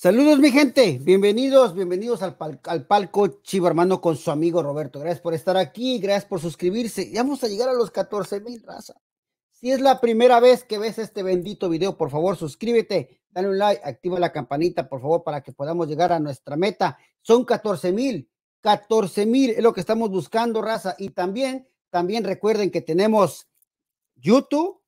Saludos, mi gente. Bienvenidos, bienvenidos al, palco Chivo Hermano con su amigo Roberto. Gracias por estar aquí, gracias por suscribirse. Y vamos a llegar a los 14 mil, raza. Si es la primera vez que ves este bendito video, por favor, suscríbete, dale un like, activa la campanita, por favor, para que podamos llegar a nuestra meta. Son 14 mil, 14 mil es lo que estamos buscando, raza. Y también, también recuerden que tenemos YouTube,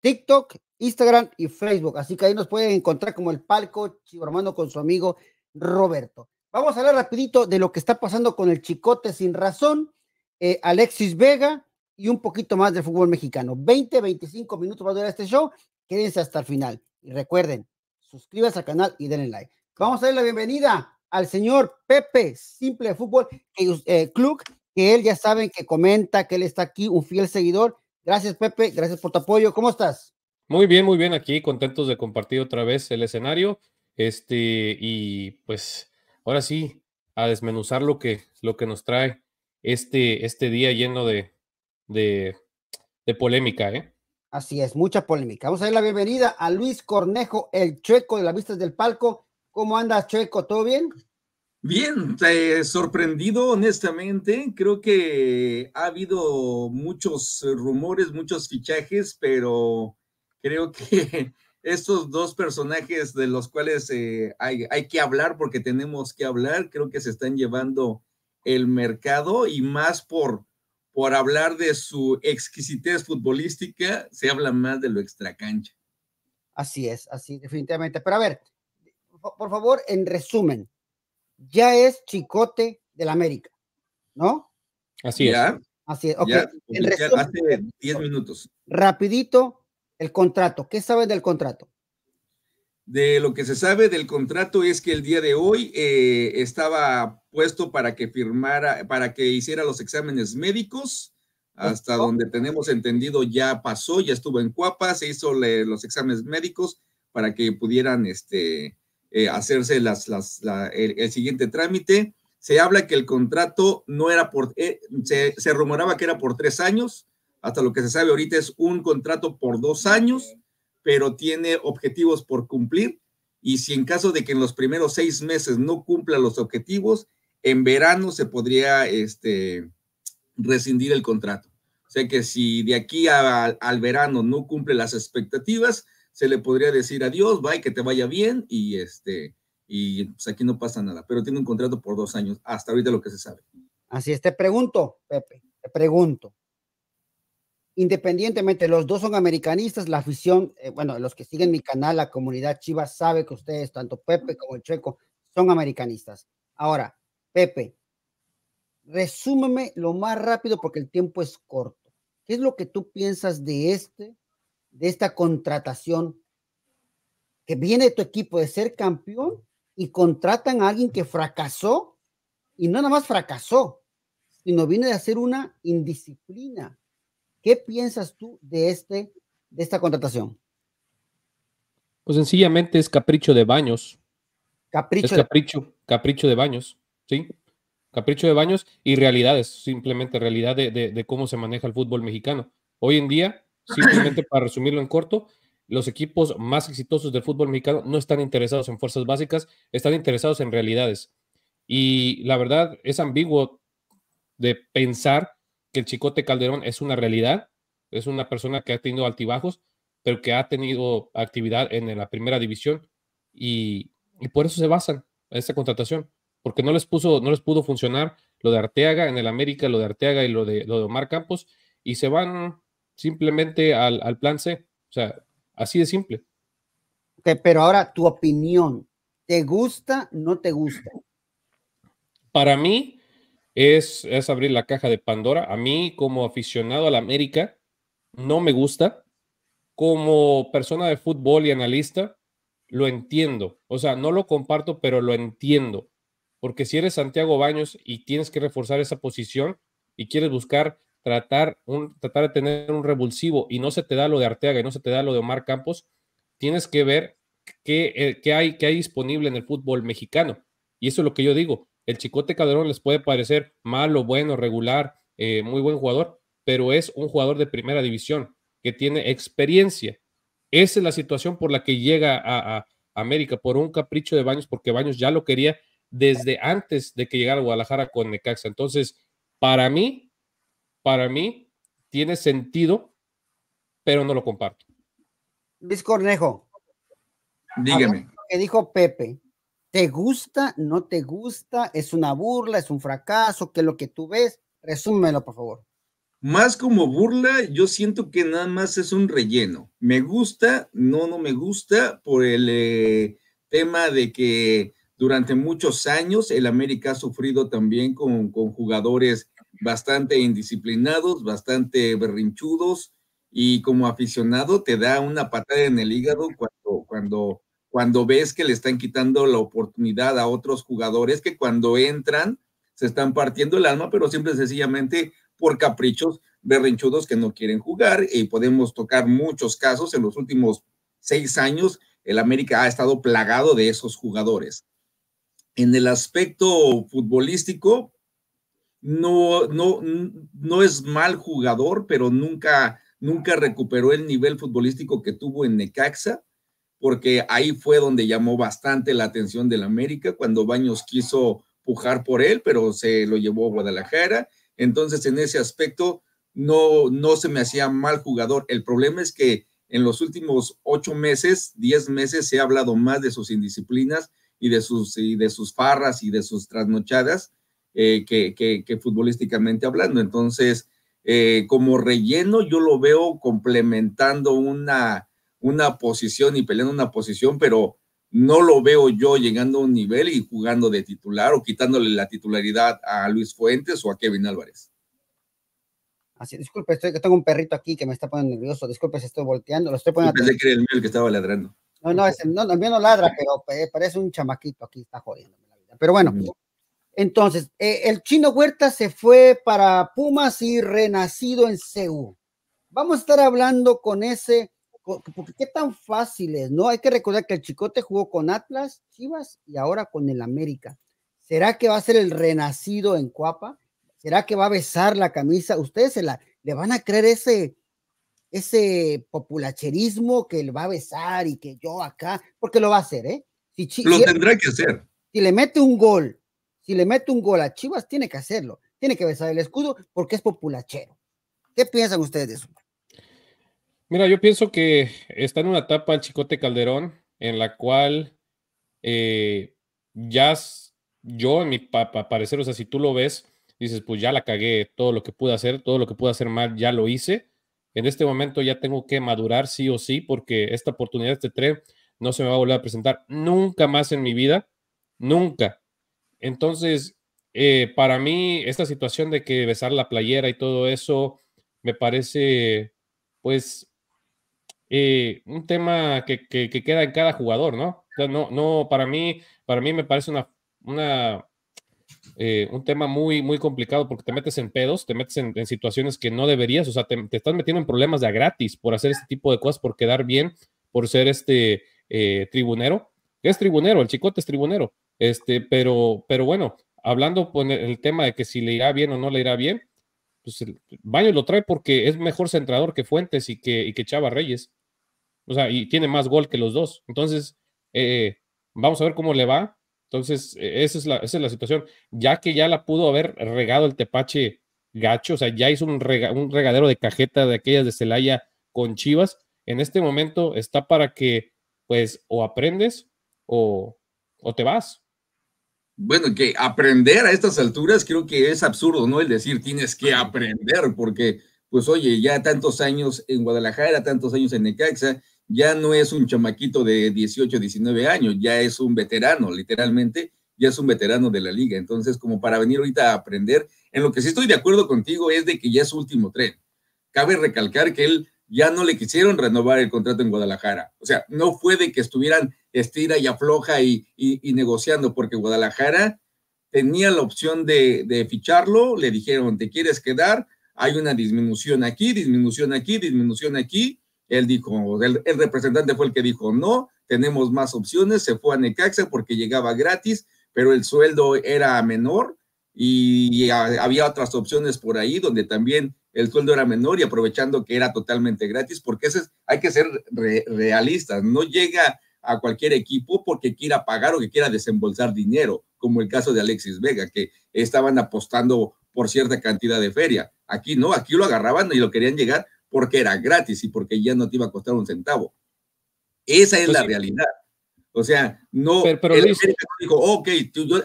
TikTok Instagram y Facebook. Así que ahí nos pueden encontrar como el palco Chivarmano con su amigo Roberto. Vamos a hablar rapidito de lo que está pasando con el Chicote sin razón, eh, Alexis Vega y un poquito más del fútbol mexicano. 20, 25 minutos va a durar este show. Quédense hasta el final. Y recuerden, suscríbanse al canal y denle like. Vamos a darle la bienvenida al señor Pepe Simple Fútbol eh, Club, que él ya saben que comenta, que él está aquí, un fiel seguidor. Gracias, Pepe. Gracias por tu apoyo. ¿Cómo estás? Muy bien, muy bien, aquí contentos de compartir otra vez el escenario. Este, y pues ahora sí, a desmenuzar lo que, lo que nos trae este, este día lleno de, polémica, ¿eh? Así es, mucha polémica. Vamos a dar la bienvenida a Luis Cornejo, el chueco de las vistas del palco. ¿Cómo andas, chueco? ¿Todo bien? Bien, eh, sorprendido honestamente, creo que ha habido muchos rumores, muchos fichajes, pero creo que estos dos personajes de los cuales eh, hay, que hablar porque tenemos que hablar, creo que se están llevando el mercado y más por, por hablar de su exquisitez futbolística, se habla más de lo extracancha. Así es, así definitivamente. Pero a ver, por favor, en resumen, ya es Chicote del América, ¿no? Así es. Así es, ok. en resumen, hace 10 minutos. Rapidito, el contrato, ¿qué sabes del contrato? De lo que se sabe del contrato es que el día de hoy eh, estaba puesto para que firmara, para que hiciera los exámenes médicos. Hasta donde tenemos entendido ya pasó, ya estuvo en Cuapa, se hizo los exámenes médicos para que pudieran este, eh, hacerse las, el, siguiente trámite. Se habla que el contrato no era por, eh, se rumoraba que era por tres años, hasta lo que se sabe ahorita es un contrato por dos años, pero tiene objetivos por cumplir. Y si en caso de que en los primeros seis meses no cumpla los objetivos, en verano se podría este, rescindir el contrato. O sea que si de aquí al verano no cumple las expectativas, se le podría decir adiós, bye, que te vaya bien y este y pues aquí no pasa nada, pero tiene un contrato por dos años, hasta ahorita lo que se sabe. Así es, te pregunto, Pepe, te pregunto, independientemente, los dos son americanistas, la afición, eh, bueno, los que siguen mi canal, la comunidad Chivas sabe que ustedes, tanto Pepe como el Checo, son americanistas. Ahora, Pepe, resúmeme lo más rápido porque el tiempo es corto. ¿Qué es lo que tú piensas de este, de esta contratación que viene de tu equipo de ser campeón y contratan a alguien que fracasó y no nada más fracasó, sino viene de hacer una indisciplina ¿Qué piensas tú de, este, de esta contratación? Pues sencillamente es capricho de baños. Capricho. capricho, de... capricho de baños, ¿sí? Capricho de baños y realidades, simplemente realidad de, de cómo se maneja el fútbol mexicano. Hoy en día, simplemente para resumirlo en corto, los equipos más exitosos del fútbol mexicano no están interesados en fuerzas básicas, están interesados en realidades. Y la verdad es ambiguo de pensar que el Chicote Calderón es una realidad, es una persona que ha tenido altibajos, pero que ha tenido actividad en la primera división y, por eso se basan en esta contratación, porque no les, puso, no les pudo funcionar lo de Arteaga en el América, lo de Arteaga y lo de, lo de Omar Campos, y se van simplemente al, al plan C. O sea, así de simple. Pero ahora tu opinión, ¿te gusta, no te gusta? Para mí, es, abrir la caja de Pandora. A mí, como aficionado a la América, no me gusta. Como persona de fútbol y analista, lo entiendo. O sea, no lo comparto, pero lo entiendo. Porque si eres Santiago Baños y tienes que reforzar esa posición y quieres buscar tratar, un, tratar de tener un revulsivo y no se te da lo de Arteaga y no se te da lo de Omar Campos, tienes que ver qué, eh, qué hay, qué hay disponible en el fútbol mexicano. Y eso es lo que yo digo. El Chicote Calderón les puede parecer malo, bueno, regular, eh, muy buen jugador, pero es un jugador de primera división que tiene experiencia. Esa es la situación por la que llega a, América, por un capricho de Baños, porque Baños ya lo quería desde antes de que llegara a Guadalajara con Necaxa. Entonces, para mí, para mí, tiene sentido, pero no lo comparto. Luis Cornejo. Dígame. Lo que dijo Pepe, ¿Te gusta? ¿No te gusta? ¿Es una burla? ¿Es un fracaso? ¿Qué es lo que tú ves? Resúmelo, por favor. Más como burla, yo siento que nada más es un relleno. Me gusta, no, no me gusta por el eh, tema de que durante muchos años el América ha sufrido también con, con jugadores bastante indisciplinados, bastante berrinchudos y como aficionado te da una patada en el hígado cuando, cuando cuando ves que le están quitando la oportunidad a otros jugadores que cuando entran se están partiendo el alma, pero siempre sencillamente por caprichos berrinchudos que no quieren jugar y podemos tocar muchos casos. En los últimos seis años, el América ha estado plagado de esos jugadores. En el aspecto futbolístico, no, no, no es mal jugador, pero nunca, nunca recuperó el nivel futbolístico que tuvo en Necaxa porque ahí fue donde llamó bastante la atención del América cuando Baños quiso pujar por él, pero se lo llevó a Guadalajara. Entonces, en ese aspecto, no, no se me hacía mal jugador. El problema es que en los últimos ocho meses, diez meses, se ha hablado más de sus indisciplinas y de sus, y de sus farras y de sus trasnochadas eh, que, futbolísticamente hablando. Entonces, eh, como relleno, yo lo veo complementando una una posición y peleando una posición, pero no lo veo yo llegando a un nivel y jugando de titular o quitándole la titularidad a Luis Fuentes o a Kevin Álvarez. Así, disculpe, estoy, tengo un perrito aquí que me está poniendo nervioso. Disculpe si estoy volteando, lo estoy poniendo. el mío No, no, el mío no ladra, pero eh, parece un chamaquito aquí, está jodiendo. la vida. Pero bueno, entonces, eh, el chino Huerta se fue para Pumas y renacido en Seúl. Vamos a estar hablando con ese porque qué tan fácil es, ¿no? Hay que recordar que el Chicote jugó con Atlas, Chivas y ahora con el América. ¿Será que va a ser el renacido en Cuapa? ¿Será que va a besar la camisa? ¿Ustedes se la, le van a creer ese, ese populacherismo que él va a besar y que yo acá? Porque lo va a hacer, ¿eh? Si lo tendrá que hacer. Si le mete un gol, si le mete un gol a Chivas, tiene que hacerlo. Tiene que besar el escudo porque es populachero. ¿Qué piensan ustedes de eso? Mira, yo pienso que está en una etapa el Chicote Calderón en la cual eh, ya yo, en mi parecer, o sea, si tú lo ves, dices, pues ya la cagué, todo lo que pude hacer, todo lo que pude hacer mal, ya lo hice. En este momento ya tengo que madurar sí o sí, porque esta oportunidad, este tren, no se me va a volver a presentar nunca más en mi vida, nunca. Entonces, eh, para mí, esta situación de que besar la playera y todo eso, me parece, pues, eh, un tema que, queda en cada jugador, ¿no? no, no, para mí, para mí me parece una, eh, un tema muy, muy complicado porque te metes en pedos, te metes en, situaciones que no deberías, o sea, te, estás metiendo en problemas de gratis por hacer este tipo de cosas, por quedar bien, por ser este eh, tribunero. Es tribunero, el chicote es tribunero, este, pero, pero bueno, hablando con el tema de que si le irá bien o no le irá bien, pues y lo trae porque es mejor centrador que Fuentes y que Chava Reyes. O sea, y tiene más gol que los dos. Entonces, eh, vamos a ver cómo le va. Entonces, eh, esa, es la, situación. Ya que ya la pudo haber regado el tepache gacho, o sea, ya hizo un, regadero de cajeta de aquellas de Celaya con Chivas, en este momento está para que, pues, o aprendes o, o te vas. Bueno, que aprender a estas alturas creo que es absurdo, ¿no? El decir tienes que aprender, porque, pues, oye, ya tantos años en Guadalajara, tantos años en Necaxa, ya no es un chamaquito de 18, 19 años, ya es un veterano, literalmente, ya es un veterano de la liga. Entonces, como para venir ahorita a aprender, en lo que sí estoy de acuerdo contigo es de que ya es su último tren. Cabe recalcar que él ya no le quisieron renovar el contrato en Guadalajara. O sea, no fue de que estuvieran estira y afloja y, negociando, porque Guadalajara tenía la opción de, de ficharlo, le dijeron, ¿te quieres quedar? Hay una disminución aquí, disminución aquí, disminución aquí, él dijo, el, representante fue el que dijo, no, tenemos más opciones, se fue a Necaxa porque llegaba gratis, pero el sueldo era menor y, había otras opciones por ahí donde también el sueldo era menor y aprovechando que era totalmente gratis, porque hay que ser realistas, no llega a cualquier equipo porque quiera pagar o que quiera desembolsar dinero, como el caso de Alexis Vega, que estaban apostando por cierta cantidad de feria. Aquí no, aquí lo agarraban y lo querían llegar porque era gratis y porque ya no te iba a costar un centavo. Esa es pues la realidad. O sea, no. el, dijo, ok,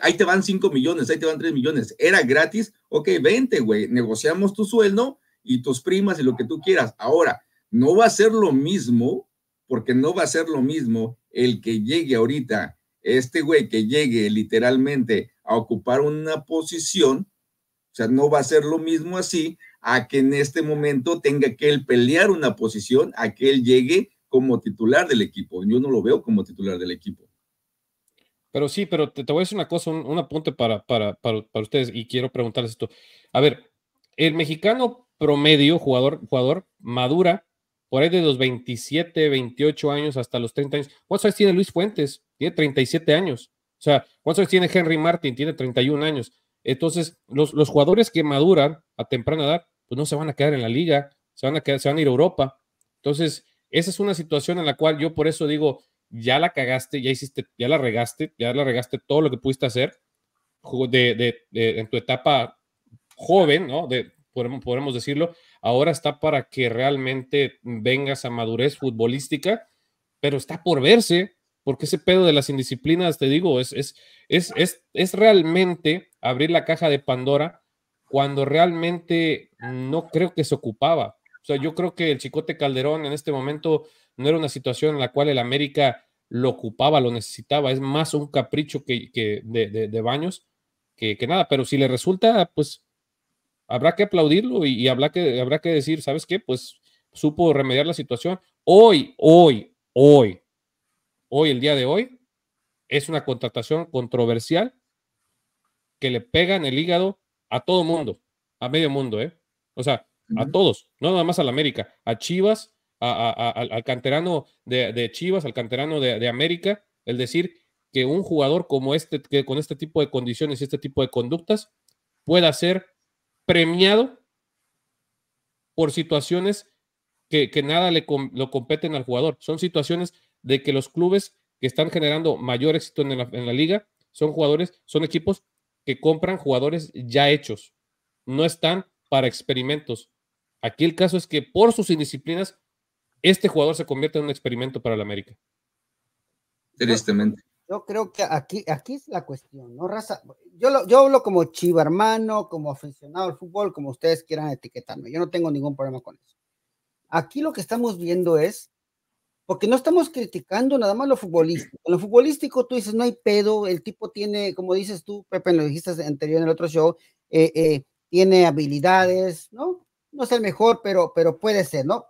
ahí te van 5 millones, ahí te van 3 millones. Era gratis. Ok, vente, güey. Negociamos tu sueldo y tus primas y lo que tú quieras. Ahora, no va a ser lo mismo, porque no va a ser lo mismo el que llegue ahorita, este güey que llegue literalmente a ocupar una posición o sea, no va a ser lo mismo así a que en este momento tenga que él pelear una posición, a que él llegue como titular del equipo. Yo no lo veo como titular del equipo. Pero sí, pero te, voy a decir una cosa, un, apunte para, para, ustedes y quiero preguntarles esto. A ver, el mexicano promedio, jugador, jugador, madura por ahí de los 27, 28 años hasta los 30 años. ¿Cuántos años tiene Luis Fuentes? Tiene 37 años. O sea, ¿cuántos años tiene Henry Martin? Tiene 31 años. Entonces, los, jugadores que maduran a temprana edad, pues no se van a quedar en la liga, se van a, quedar, se van a ir a Europa. Entonces, esa es una situación en la cual yo por eso digo, ya la cagaste, ya hiciste, ya la regaste, ya la regaste todo lo que pudiste hacer en tu etapa joven, ¿no? De, podemos, podemos decirlo, ahora está para que realmente vengas a madurez futbolística, pero está por verse, porque ese pedo de las indisciplinas, te digo, es, es, es, realmente abrir la caja de Pandora cuando realmente no creo que se ocupaba. O sea, yo creo que el Chicote Calderón en este momento no era una situación en la cual el América lo ocupaba, lo necesitaba, es más un capricho que, de, baños que, nada, pero si le resulta, pues habrá que aplaudirlo y, y, habrá, que, habrá que decir, ¿sabes qué? Pues supo remediar la situación. Hoy, hoy, hoy, hoy, el día de hoy, es una contratación controversial que le pega en el hígado a todo mundo, a medio mundo, ¿eh? O sea, a todos, no nada más a la América, a Chivas, a, al canterano de, Chivas, al canterano de, América, el decir que un jugador como este, que con este tipo de condiciones y este tipo de conductas, pueda ser premiado por situaciones que, nada le lo competen al jugador. Son situaciones de que los clubes que están generando mayor éxito en la, liga son jugadores, son equipos que compran jugadores ya hechos, no están para experimentos. Aquí el caso es que por sus indisciplinas, este jugador se convierte en un experimento para el América. Tristemente. Yo creo que aquí, aquí es la cuestión, ¿no, Raza? Yo, lo, yo hablo como chiva hermano, como aficionado al fútbol, como ustedes quieran etiquetarme. Yo no tengo ningún problema con eso. Aquí lo que estamos viendo es porque no estamos criticando nada más lo futbolístico. lo futbolístico tú dices, no hay pedo, el tipo tiene, como dices tú, Pepe, lo dijiste anterior en el otro show, eh, eh, tiene habilidades, ¿no? No es el mejor, pero, pero puede ser, ¿no?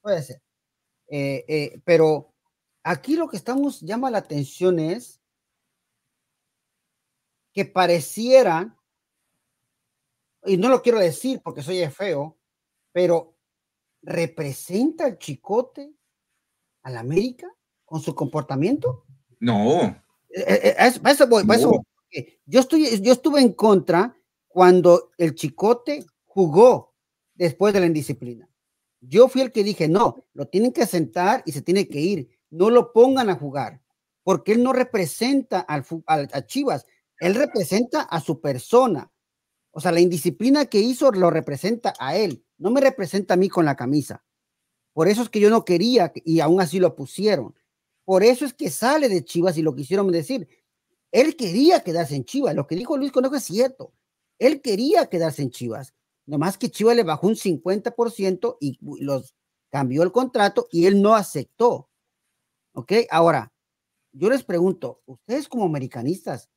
Puede ser. Eh, pero aquí lo que estamos, llama la atención es que pareciera, y no lo quiero decir porque soy feo, pero representa al chicote a la América con su comportamiento? No. Eh, eh, eh, eso, eso Yo, yo estuve en contra cuando el Chicote jugó después de la indisciplina. Yo fui el que dije, no, lo tienen que sentar y se tiene que ir. No lo pongan a jugar, porque él no representa al, a Chivas, él representa a su persona. O sea, la indisciplina que hizo lo representa a él, no me representa a mí con la camisa. Por eso es que yo no quería y aún así lo pusieron. Por eso es que sale de Chivas y lo quisieron decir. Él quería quedarse en Chivas. Lo que dijo Luis Conejo es cierto. Él quería quedarse en Chivas. Nomás que Chivas le bajó un 50% y los cambió el contrato y él no aceptó. ¿Ok? Ahora, yo les pregunto, ustedes como americanistas,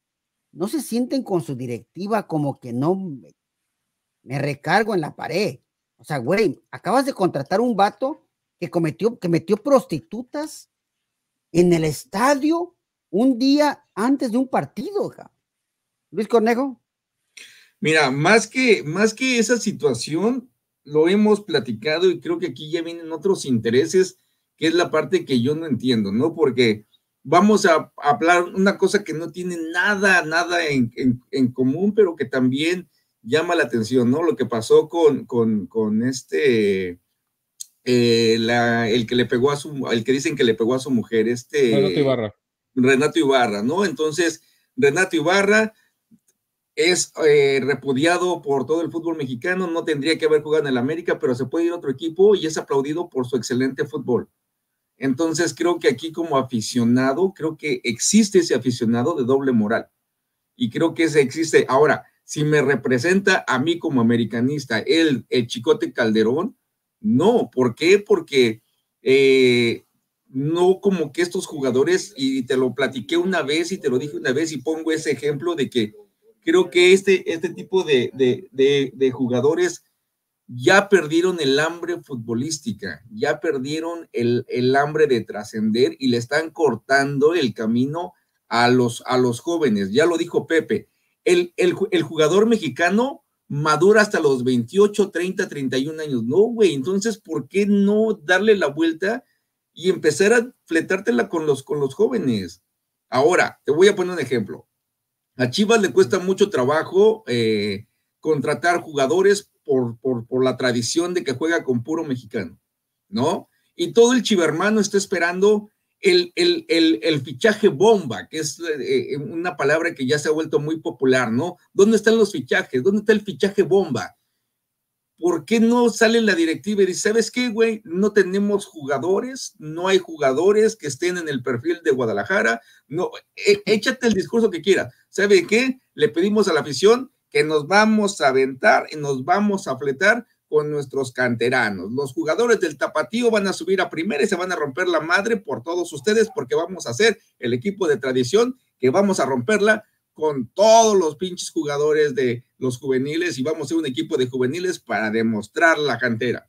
¿no se sienten con su directiva como que no me recargo en la pared? O sea, güey, acabas de contratar un vato que cometió, que metió prostitutas en el estadio un día antes de un partido. Luis Cornejo. Mira, más que, más que esa situación, lo hemos platicado y creo que aquí ya vienen otros intereses, que es la parte que yo no entiendo, ¿no? Porque vamos a hablar una cosa que no tiene nada, nada en común, pero que también llama la atención, ¿no? Lo que pasó con, este, eh, el que le pegó a su, el que dicen que le pegó a su mujer, este... Renato Ibarra. Renato Ibarra, ¿no? Entonces, Renato Ibarra es eh, repudiado por todo el fútbol mexicano, no tendría que haber jugado en el América, pero se puede ir a otro equipo y es aplaudido por su excelente fútbol. Entonces creo que aquí como aficionado, creo que existe ese aficionado de doble moral y creo que ese existe. Ahora, si me representa a mí como americanista el, el Chicote Calderón, no. ¿Por qué? Porque eh, no como que estos jugadores, y te lo platiqué una vez y te lo dije una vez y pongo ese ejemplo de que creo que este, este tipo de, de, de, jugadores ya perdieron el hambre futbolística, ya perdieron el, el hambre de trascender y le están cortando el camino a los, a los jóvenes. Ya lo dijo Pepe, el, jugador mexicano madura hasta los 28, 30, 31 años. No, güey, entonces, ¿por qué no darle la vuelta y empezar a fletártela con los, con los jóvenes? Ahora, te voy a poner un ejemplo. A Chivas le cuesta mucho trabajo eh, contratar jugadores por, por, la tradición de que juega con puro mexicano, ¿no? Y todo el chivermano está esperando el, el, fichaje bomba, que es eh, eh, una palabra que ya se ha vuelto muy popular, ¿no? ¿Dónde están los fichajes? ¿Dónde está el fichaje bomba? ¿Por qué no sale la directiva y dice, ¿sabes qué, güey? No tenemos jugadores, no hay jugadores que estén en el perfil de Guadalajara, no, e, échate el discurso que quieras. ¿Sabe qué? Le pedimos a la afición que nos vamos a aventar y nos vamos a fletar con nuestros canteranos. Los jugadores del tapatío van a subir a primera y se van a romper la madre por todos ustedes porque vamos a ser el equipo de tradición que vamos a romperla con todos los pinches jugadores de los juveniles y vamos a ser un equipo de juveniles para demostrar la cantera.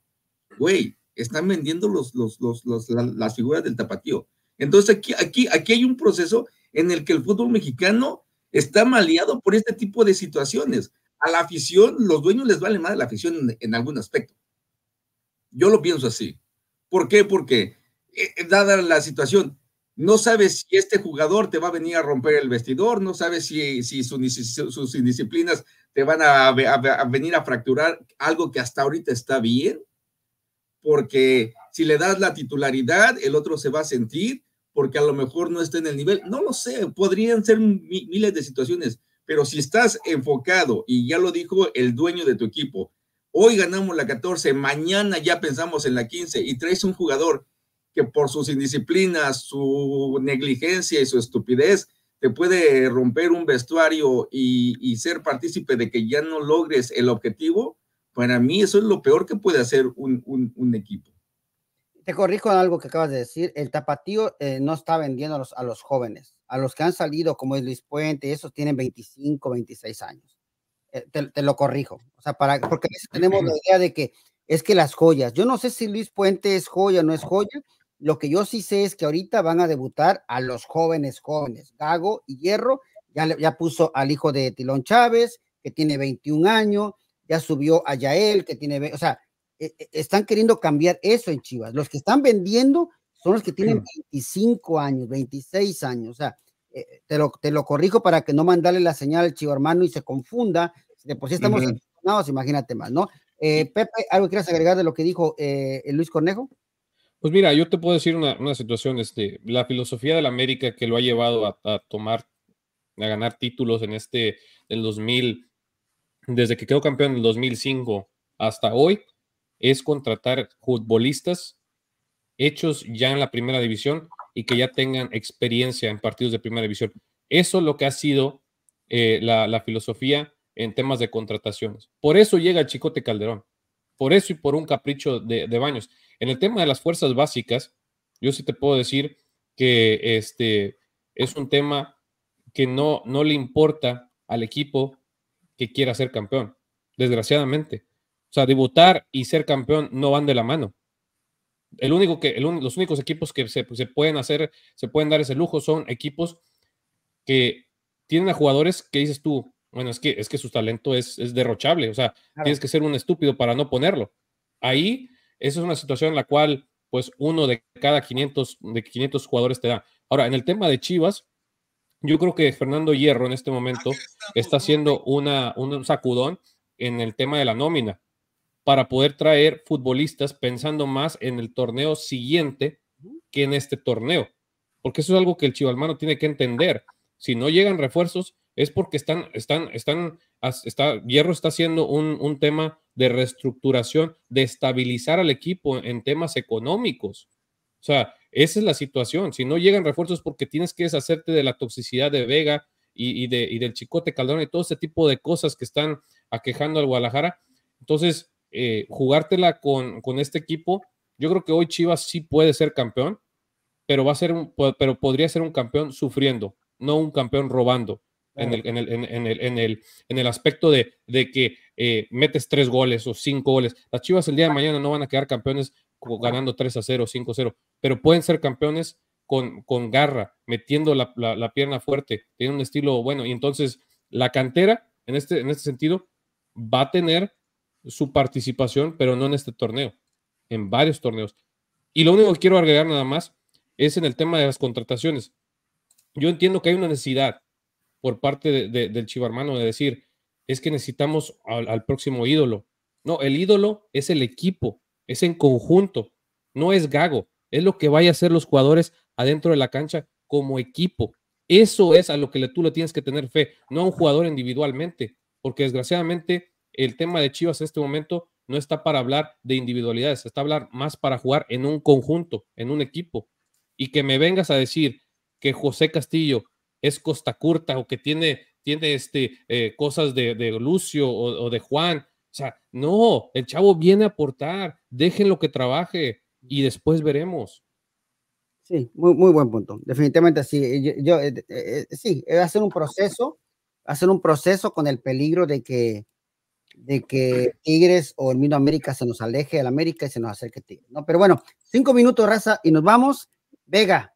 Güey, están vendiendo los, los, las figuras del tapatío. Entonces aquí, aquí, aquí hay un proceso en el que el fútbol mexicano está maleado por este tipo de situaciones a la afición, los dueños les valen más la afición en, algún aspecto. Yo lo pienso así. ¿Por qué? Porque, eh, eh, dada la situación, no sabes si este jugador te va a venir a romper el vestidor, no sabes si, sus indisciplinas te van a, a, venir a fracturar algo que hasta ahorita está bien, porque si le das la titularidad, el otro se va a sentir porque a lo mejor no está en el nivel, no lo sé, podrían ser miles de situaciones, pero si estás enfocado, y ya lo dijo el dueño de tu equipo, hoy ganamos la 14, mañana ya pensamos en la 15 y traes un jugador que por sus indisciplinas, su negligencia y su estupidez, te puede romper un vestuario y, ser partícipe de que ya no logres el objetivo, para mí eso es lo peor que puede hacer un equipo te corrijo en algo que acabas de decir. El tapatío eh, no está vendiendo a los, jóvenes, a los que han salido, como es Luis Puente, esos tienen 25, 26 años. Eh, te, lo corrijo. O sea, para, porque tenemos la idea de que es que las joyas. Yo no sé si Luis Puente es joya o no es joya. Lo que yo sí sé es que ahorita van a debutar a los jóvenes jóvenes. Gago y Hierro ya, ya puso al hijo de Tilón Chávez, que tiene 21 años, ya subió a Yael, que tiene, o sea, e, e, están queriendo cambiar eso en Chivas. Los que están vendiendo son los que tienen 25 años, 26 años. O sea, eh, te, lo, te, lo, corrijo para que no mandarle la señal al chivo hermano y se confunda. De por sí estamos uh imagínate más, ¿no? Eh, Pepe, ¿algo quieras agregar de lo que dijo eh, Luis Cornejo? Pues mira, yo te puedo decir una, situación, este, la filosofía del América que lo ha llevado a, tomar, a ganar títulos en este, 2000, desde que quedó campeón en el 2005 hasta hoy, es contratar futbolistas hechos ya en la primera división y que ya tengan experiencia en partidos de primera división. Eso es lo que ha sido eh, la, filosofía en temas de contrataciones. Por eso llega el Chicote Calderón, por eso y por un capricho de, baños. En el tema de las fuerzas básicas, yo sí te puedo decir que este es un tema que no, no le importa al equipo que quiera ser campeón, desgraciadamente sea, debutar y ser campeón no van de la mano. El único que, los únicos equipos que pues, se, pueden hacer, se pueden dar ese lujo son equipos que tienen a jugadores que dices tú, bueno, es que, es que su talento es, derrochable, o sea, tienes que ser un estúpido para no ponerlo. Ahí, esa es una situación en la cual, pues, uno de cada 500, de jugadores te da. Ahora, en el tema de Chivas, yo creo que Fernando Hierro en este momento está haciendo una, un sacudón en el tema de la nómina para poder traer futbolistas pensando más en el torneo siguiente que en este torneo. Porque eso es algo que el chivalmano tiene que entender. Si no llegan refuerzos, es porque están, están, están, está, Hierro está haciendo un, tema de reestructuración, de estabilizar al equipo en temas económicos. O sea, esa es la situación. Si no llegan refuerzos porque tienes que deshacerte de la toxicidad de Vega y, de, y del Chicote Calderón y todo ese tipo de cosas que están aquejando al Guadalajara. Entonces, eh, jugártela con, este equipo. Yo creo que hoy Chivas sí puede ser campeón, pero, va a ser pero podría ser un campeón sufriendo, no un campeón robando. En el, aspecto de, que eh, metes tres goles o cinco goles. Las Chivas el día de mañana no van a quedar campeones ganando 3 a 0, 5 a 0, pero pueden ser campeones con, con garra, metiendo la, pierna fuerte, tiene un estilo bueno. Y entonces la cantera, en este, en este sentido, va a tener su participación, pero no en este torneo, en varios torneos. Y lo único que quiero agregar nada más es en el tema de las contrataciones. Yo entiendo que hay una necesidad por parte de, del chivarmano de decir, es que necesitamos al, próximo ídolo. No, el ídolo es el equipo, es en conjunto, no es gago, es lo que vaya a hacer los jugadores adentro de la cancha como equipo. Eso es a lo que tú le tienes que tener fe, no a un jugador individualmente, porque desgraciadamente el tema de Chivas en este momento no está para hablar de individualidades, está hablar más para jugar en un conjunto, en un equipo. Y que me vengas a decir que José Castillo es Costa Curta o que tiene, tiene este, eh, cosas de, Lucio o, de Juan. O sea, no, el chavo viene a aportar, lo que trabaje y después veremos. Sí, muy, muy buen punto. Definitivamente así eh, Yo, eh, sí, hacer un proceso, hacer un proceso con el peligro de que de que Tigres o el mismo América se nos aleje del América y se nos acerque Tigres, ¿no? Pero bueno, cinco minutos, raza, y nos vamos. Vega,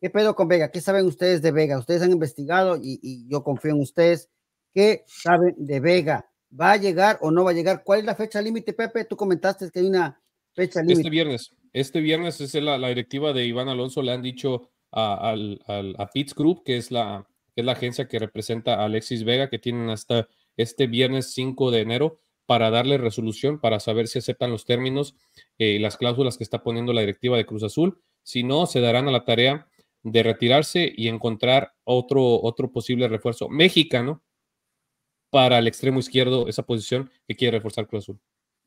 ¿qué pedo con Vega? ¿Qué saben ustedes de Vega? Ustedes han investigado y, yo confío en ustedes. ¿Qué saben de Vega? ¿Va a llegar o no va a llegar? ¿Cuál es la fecha límite, Pepe? Tú comentaste que hay una fecha este límite. Este viernes, este viernes es la, directiva de Iván Alonso, le han dicho a, al Pitts Group, que es la, que es la agencia que representa a Alexis Vega, que tienen hasta este viernes 5 de enero para darle resolución, para saber si aceptan los términos eh, y las cláusulas que está poniendo la directiva de Cruz Azul. Si no, se darán a la tarea de retirarse y encontrar otro, otro posible refuerzo mexicano para el extremo izquierdo, esa posición que quiere reforzar Cruz Azul.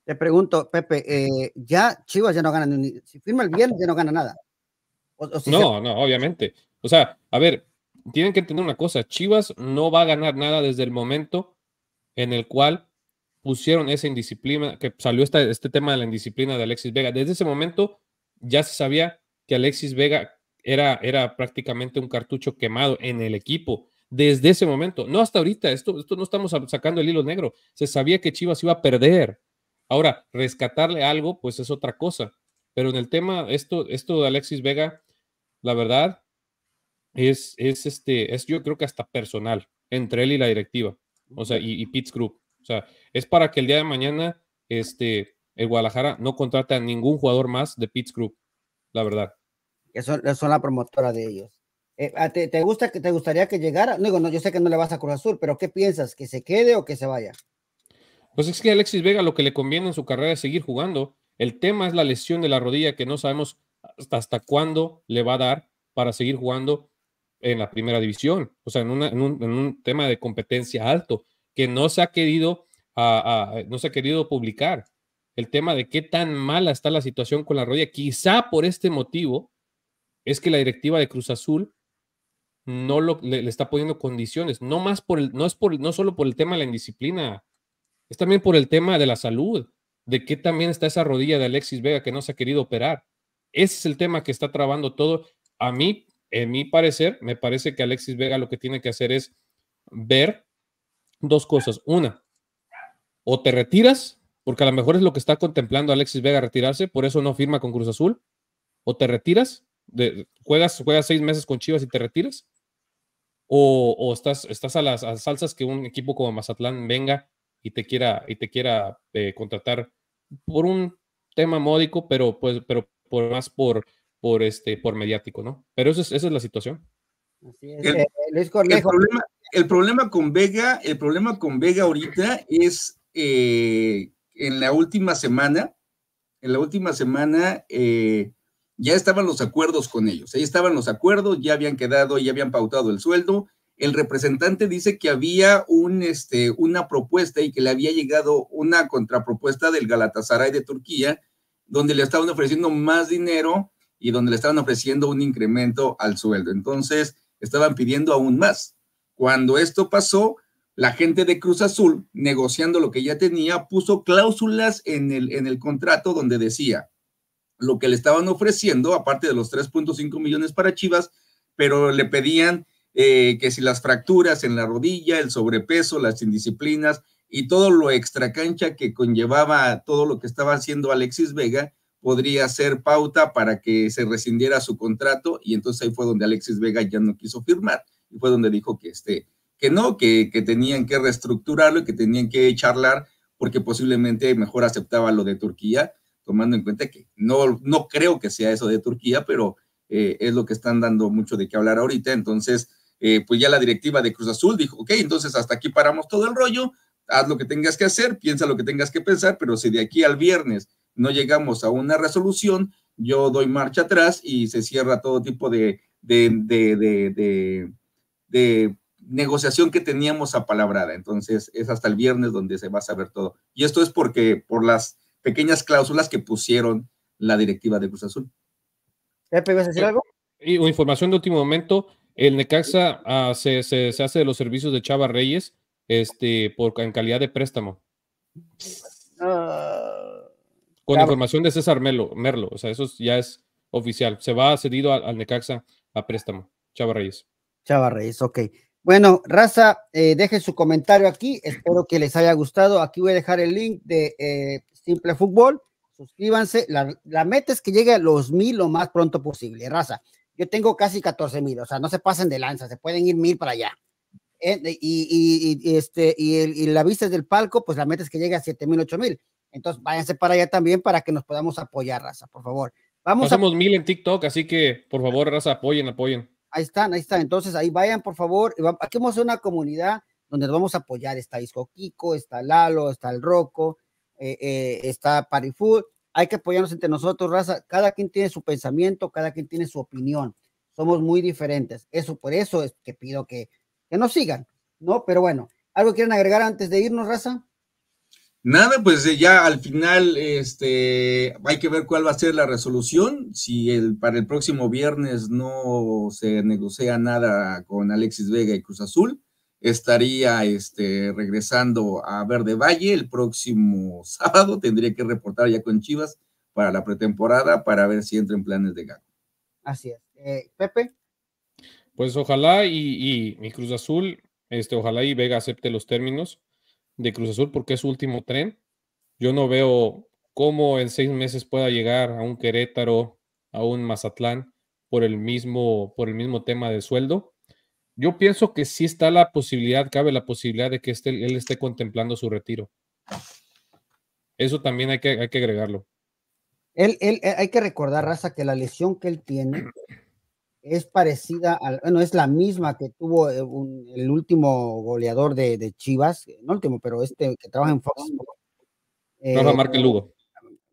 Te pregunto, Pepe, eh, ya Chivas ya no gana, ni, si firma el viernes ya no gana nada. no, no, obviamente. O sea, a ver, tienen que entender una cosa, Chivas no va a ganar nada desde el momento en el cual pusieron esa indisciplina, que salió este tema de la indisciplina de Alexis Vega. Desde ese momento ya se sabía que Alexis Vega era, era prácticamente un cartucho quemado en el equipo. Desde ese momento, no hasta ahorita, esto, esto no estamos sacando el hilo negro. Se sabía que Chivas iba a perder. Ahora, rescatarle algo, pues es otra cosa. Pero en el tema, esto, esto de Alexis Vega, la verdad, es, es este, es yo creo que hasta personal entre él y la directiva o sea, y, y Group. O sea, es para que el día de mañana este, el Guadalajara no contrate a ningún jugador más de Pitts Group, la verdad. que son la promotora de ellos. Eh, ah, ¿te, gusta que te gustaría que llegara? No digo, no, yo sé que no le vas a Cruz Azul, pero ¿qué piensas? ¿Que se quede o que se vaya? Pues es que Alexis Vega lo que le conviene en su carrera es seguir jugando. El tema es la lesión de la rodilla que no sabemos hasta cuándo le va a dar para seguir jugando en la primera división, o sea, en, un, tema de competencia alto que no se ha querido, ah, ah, no se ha querido publicar. El tema de qué tan mala está la situación con la rodilla, quizá por este motivo es que la directiva de Cruz Azul no le, está poniendo condiciones, no más por el, no es por, no solo por el tema de la indisciplina, es también por el tema de la salud, de que también está esa rodilla de Alexis Vega que no se ha querido operar. Ese es el tema que está trabando todo. A mí, en mi parecer, me parece que Alexis Vega lo que tiene que hacer es ver dos cosas. Una, o te retiras, porque a lo mejor es lo que está contemplando Alexis Vega retirarse, por eso no firma con Cruz Azul, o te retiras, juegas, juegas seis meses con Chivas y te retiras, o, estás, estás a las salsas que un equipo como Mazatlán venga y te quiera, y te quiera eh, contratar por un tema módico, pero, pues, pero por más por por este por mediático, ¿no? Pero es, esa es la situación. Eh, el, problema, con Vega, el problema con Vega ahorita es eh, en la última semana, en la última semana eh, ya estaban los acuerdos con ellos, ahí estaban los acuerdos, ya habían quedado, ya habían pautado el sueldo. El representante dice que había un, este, una propuesta y que le había llegado una contrapropuesta del Galatasaray de Turquía, donde le estaban ofreciendo más dinero y donde le estaban ofreciendo un incremento al sueldo. Entonces, estaban pidiendo aún más. Cuando esto pasó, la gente de Cruz Azul, negociando lo que ya tenía, puso cláusulas en el, en el contrato donde decía lo que le estaban ofreciendo, aparte de los 3.5 millones para Chivas, pero le pedían eh, que si las fracturas en la rodilla, el sobrepeso, las indisciplinas y todo lo extracancha que conllevaba todo lo que estaba haciendo Alexis Vega, podría ser pauta para que se rescindiera su contrato y entonces ahí fue donde Alexis Vega ya no quiso firmar y fue donde dijo que, este, que no, que, tenían que reestructurarlo y que tenían que charlar porque posiblemente mejor aceptaba lo de Turquía, tomando en cuenta que no, no creo que sea eso de Turquía, pero eh, es lo que están dando mucho de qué hablar ahorita. Entonces, eh, pues ya la directiva de Cruz Azul dijo, ok, entonces hasta aquí paramos todo el rollo, haz lo que tengas que hacer, piensa lo que tengas que pensar, pero si de aquí al viernes no llegamos a una resolución, yo doy marcha atrás y se cierra todo tipo de, de, negociación que teníamos apalabrada. Entonces, es hasta el viernes donde se va a saber todo. Y esto es porque por las pequeñas cláusulas que pusieron la directiva de Cruz Azul. Pepe, ¿vas a decir eh, algo? o información de último momento, el Necaxa ah, se, hace de los servicios de Chava Reyes este, por, en calidad de préstamo. Ah con información de César Merlo, Merlo, o sea, eso ya es oficial. Se va cedido al, Necaxa a préstamo. Chava Reyes. Chava Reyes, ok. Bueno, Raza, eh, dejen su comentario aquí. Espero que les haya gustado. Aquí voy a dejar el link de eh, Simple Fútbol. Suscríbanse. La, meta es que llegue a los mil lo más pronto posible. Raza, yo tengo casi 14 mil. O sea, no se pasen de lanza. Se pueden ir mil para allá. Eh, y, y, este, y, la vista es del palco, pues la meta es que llegue a 7 mil, 8 mil. Entonces, váyanse para allá también para que nos podamos apoyar, raza, por favor. Vamos mil en TikTok, así que por favor, raza, apoyen, apoyen. Ahí están, ahí están. Entonces, ahí vayan, por favor. Aquí hacer una comunidad donde nos vamos a apoyar. Está Disco Kiko, está Lalo, está el Roco, eh, eh, está Parifood. Hay que apoyarnos entre nosotros, raza. Cada quien tiene su pensamiento, cada quien tiene su opinión. Somos muy diferentes. Eso, por eso es que pido que, que nos sigan, ¿no? Pero bueno, ¿algo quieren agregar antes de irnos, raza? Nada, pues eh, ya al final este, hay que ver cuál va a ser la resolución. Si el, para el próximo viernes no se negocia nada con Alexis Vega y Cruz Azul, estaría este, regresando a Verde Valle el próximo sábado. Tendría que reportar ya con Chivas para la pretemporada para ver si entra en planes de gato. Así es. Eh, Pepe. Pues ojalá y, y, Cruz Azul, este, ojalá y Vega acepte los términos de Cruz Azul porque es su último tren. Yo no veo cómo en seis meses pueda llegar a un Querétaro, a un Mazatlán por el mismo, por el mismo tema de sueldo. Yo pienso que sí está la posibilidad, cabe la posibilidad de que este, él esté contemplando su retiro. Eso también hay que, hay que agregarlo. Él, él, eh, hay que recordar, Raza, que la lesión que él tiene es parecida, al, bueno, es la misma que tuvo eh, el último goleador de, Chivas, eh, no último, pero este que trabaja en Fox. no, eh, Márquez Lugo.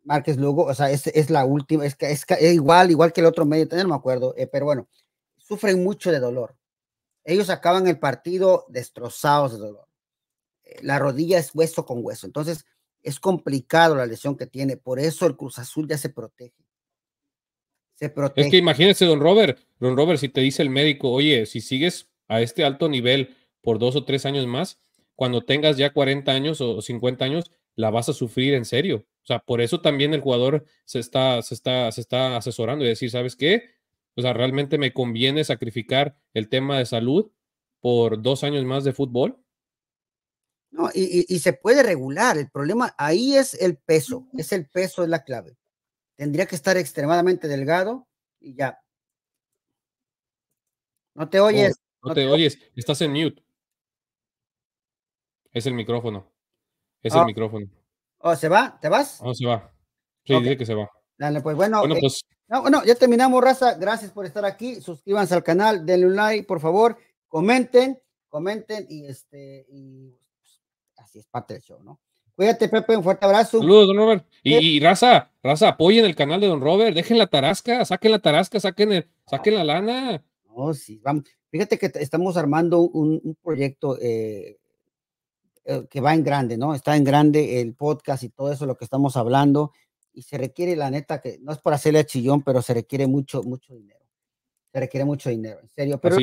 Márquez Lugo, o sea, es, la última, es, que es, igual, igual que el otro medio, no me acuerdo, pero bueno, sufren mucho de dolor. Ellos acaban el partido destrozados de dolor. la rodilla es hueso con hueso, entonces es complicado la lesión que tiene, por eso el Cruz Azul ya se protege es que imagínese, don Robert, don Robert, si te dice el médico, oye, si sigues a este alto nivel por dos o tres años más, cuando tengas ya 40 años o 50 años, la vas a sufrir en serio. O sea, por eso también el jugador se está, está, se está asesorando y decir, ¿sabes qué? O sea, ¿realmente me conviene sacrificar el tema de salud por dos años más de fútbol? No, y, y se puede regular. El problema ahí es el peso, es el peso, es la clave. Tendría que estar extremadamente delgado y ya. No te oyes. Oh, no, te, oyes. estás en mute. Es el micrófono. Es el ah. micrófono. Oh, ¿se va? ¿Te vas? No, oh, se va. Sí, dice que se va. Dale, pues bueno. Eh, pues no, no, ya terminamos, raza. Gracias por estar aquí. Suscríbanse al canal, denle un like, por favor. Comenten, comenten y este. Y, pues, así es parte del show, ¿no? Cuídate, Pepe. Un fuerte abrazo. Saludos, don Robert. Y, raza, raza, apoyen el canal de Don Robert, dejen la tarasca, saquen la tarasca, saquen, saquen la lana. No, sí, vamos. Fíjate que estamos armando un, proyecto eh, eh, que va en grande, ¿no? Está en grande el podcast y todo eso, lo que estamos hablando. Y se requiere, la neta, que no es por hacerle a chillón, pero se requiere mucho, mucho dinero se requiere mucho dinero, en serio. Pero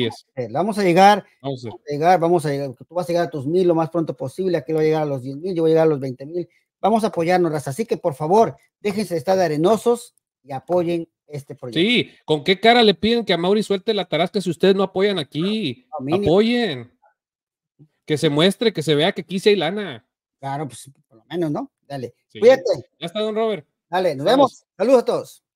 vamos a llegar, vamos a llegar, vamos a llegar, tú vas a llegar a tus mil lo más pronto posible, aquí voy a llegar a los diez mil, yo voy a llegar a los veinte mil, Vamos a apoyarnos, así que por favor, déjense de estar arenosos y apoyen este proyecto. Sí, ¿con qué cara le piden que a Mauri suelte la tarasca si ustedes no apoyan aquí? apoyen. Que se muestre, que se vea que aquí sí hay lana. Claro, pues por lo menos, ¿no? Dale. Cuídate. Ya está, don Robert. Dale, nos vemos. Saludos a todos.